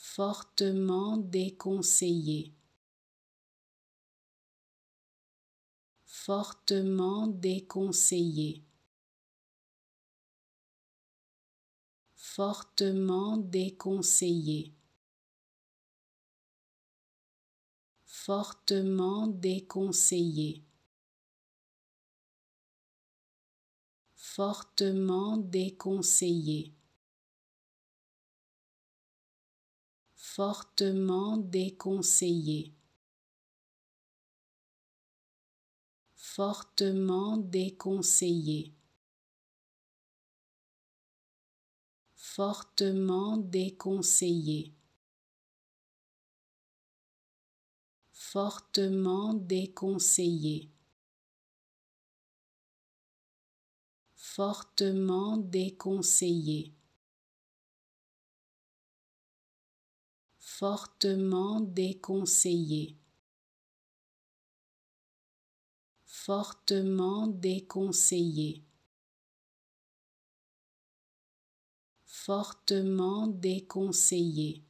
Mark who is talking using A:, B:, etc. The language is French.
A: fortement déconseillé. Fortement déconseillé. Fortement déconseillé. Fortement déconseillé. Fortement déconseillé. fortement déconseillé. Fortement déconseillé. Fortement déconseillé. Fortement déconseillé. Fortement déconseillé. fortement déconseillé fortement déconseillé fortement déconseillé